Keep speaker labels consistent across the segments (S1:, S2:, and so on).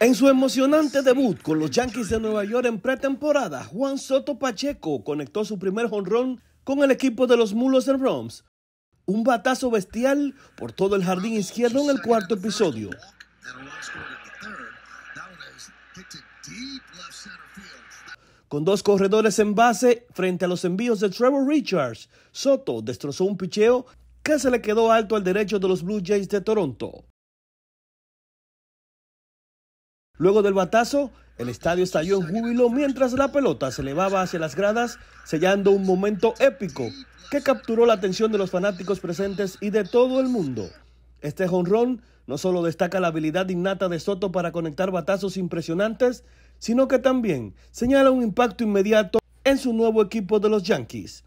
S1: En
S2: su emocionante debut con los Yankees de Nueva York en pretemporada, Juan Soto Pacheco conectó su primer jonrón con el equipo de los Mulos de Roms. Un batazo bestial por todo el jardín izquierdo en el cuarto episodio. Con dos corredores en base frente a los envíos de Trevor Richards, Soto destrozó un picheo que se le quedó alto al derecho de los Blue Jays de Toronto. Luego del batazo, el estadio estalló en júbilo mientras la pelota se elevaba hacia las gradas, sellando un momento épico que capturó la atención de los fanáticos presentes y de todo el mundo. Este jonrón no solo destaca la habilidad innata de Soto para conectar batazos impresionantes, sino que también señala un impacto inmediato en su nuevo equipo de los Yankees.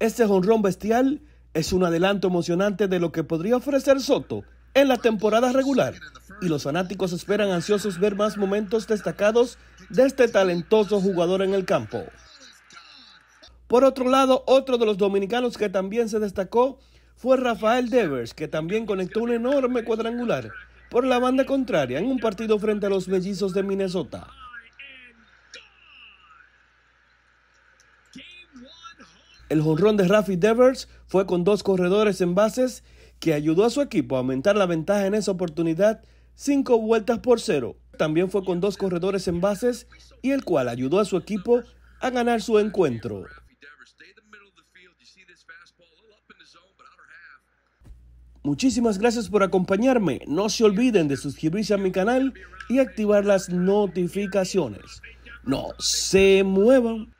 S2: Este jonrón bestial es un adelanto emocionante de lo que podría ofrecer Soto en la temporada regular y los fanáticos esperan ansiosos ver más momentos destacados de este talentoso jugador en el campo. Por otro lado, otro de los dominicanos que también se destacó fue Rafael Devers, que también conectó un enorme cuadrangular por la banda contraria en un partido frente a los mellizos de Minnesota. El jonrón de Rafi Devers fue con dos corredores en bases que ayudó a su equipo a aumentar la ventaja en esa oportunidad cinco vueltas por cero. También fue con dos corredores en bases y el cual ayudó a su equipo a ganar su encuentro. Muchísimas gracias por acompañarme. No se olviden de suscribirse a mi canal y activar las notificaciones. No se muevan.